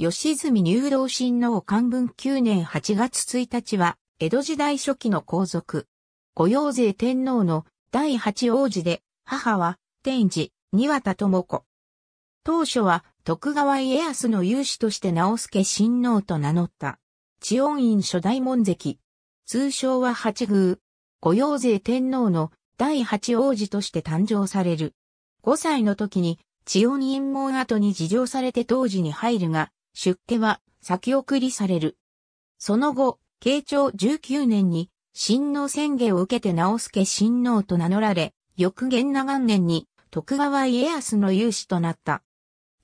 吉住入道親王漢文9年8月1日は、江戸時代初期の皇族。御用税天皇の第八王子で、母は、天智、二田智子。当初は、徳川家康の勇士として直助親王と名乗った。知恩院初代門跡。通称は八宮。御用税天皇の第八王子として誕生される。5歳の時に、知恩院門跡に事情されて当時に入るが、出家は先送りされる。その後、慶長19年に、親王宣言を受けて直助親王と名乗られ、翌元那元年に徳川家康の勇士となった。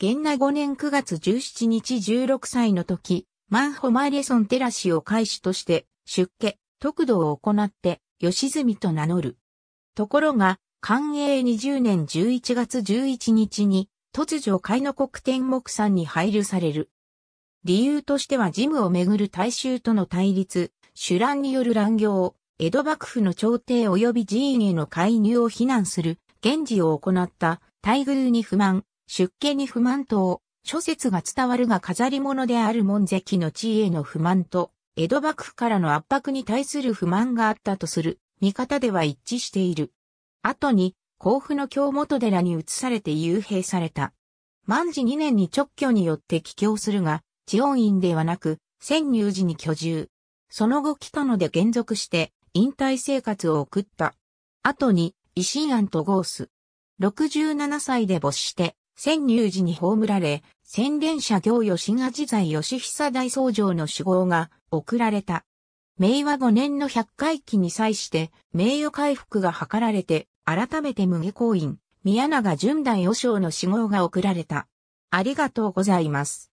元那5年9月17日16歳の時、マンホマイレソンテラシを開始として出家、徳度を行って吉住と名乗る。ところが、寛永20年11月11日に突如海の国天目山に配慮される。理由としては事務をめぐる大衆との対立、主乱による乱行、江戸幕府の朝廷及び寺院への介入を非難する、現事を行った、待遇に不満、出家に不満等、諸説が伝わるが飾り物である門関の地位への不満と、江戸幕府からの圧迫に対する不満があったとする、見方では一致している。後に、甲府の京本寺に移されて幽閉された。万事2年に直居によって帰郷するが、地恩院ではなく、潜入寺に居住。その後北野で減続して、引退生活を送った。後に、維新案とゴース。67歳で没して、潜入寺に葬られ、洗連者行吉賀自在吉久大僧正の死亡が贈られた。明和5年の百回忌に際して、名誉回復が図られて、改めて無下公院、宮永純大和尚の死亡が贈られた。ありがとうございます。